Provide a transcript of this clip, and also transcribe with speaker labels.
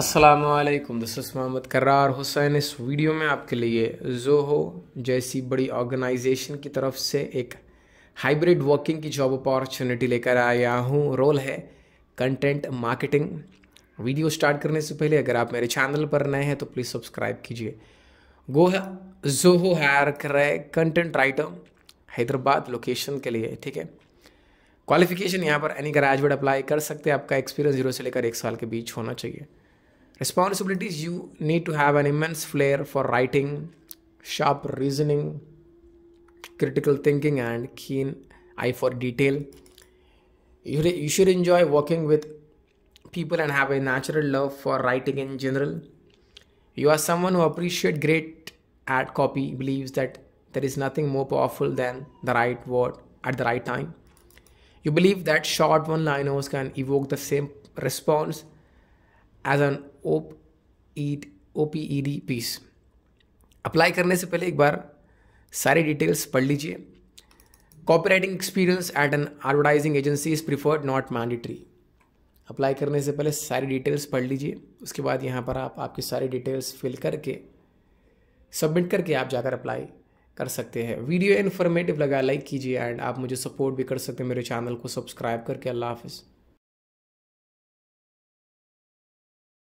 Speaker 1: Aslam this इस मोहम्मद करार हुसैन इस वीडियो में आपके लिए जोहो जैसी बड़ी ऑर्गेनाइजेशन की तरफ से एक हाइब्रिड वर्किंग की जॉब अपॉर्चुनिटी लेकर आया हूँ रोल है कंटेंट मार्केटिंग वीडियो स्टार्ट करने से पहले अगर आप मेरे चैनल पर नए हैं तो प्लीज़ सब्सक्राइब कीजिए गो जोहो हायर कर रहे कंटेंट राइटर हैदराबाद लोकेशन के लिए ठीक है क्वालिफिकेशन यहाँ पर एनी ग्रेजुएट अप्लाई कर सकते हैं आपका एक्सपीरियंस जीरो से लेकर एक साल के बीच होना चाहिए Responsibilities you need to have an immense flair for writing, sharp reasoning, critical thinking, and keen eye for detail. You, you should enjoy working with people and have a natural love for writing in general. You are someone who appreciates great ad copy, believes that there is nothing more powerful than the right word at the right time. You believe that short one liners can evoke the same response as an op ed O P E D piece apply करने से पहले एक बार सारी details पढ़ लीजिए writing experience at an advertising agency is preferred not mandatory apply करने से पहले सारी डिटेल्स पढ़ लीजिए उसके बाद यहाँ पर आप आपकी सारी डिटेल्स फिल करके सबमिट करके आप जाकर अप्लाई कर सकते हैं वीडियो इन्फॉर्मेटिव लगा लाइक कीजिए एंड आप मुझे सपोर्ट भी कर सकते हैं मेरे चैनल को सब्सक्राइब करके अल्लाह हाफिज़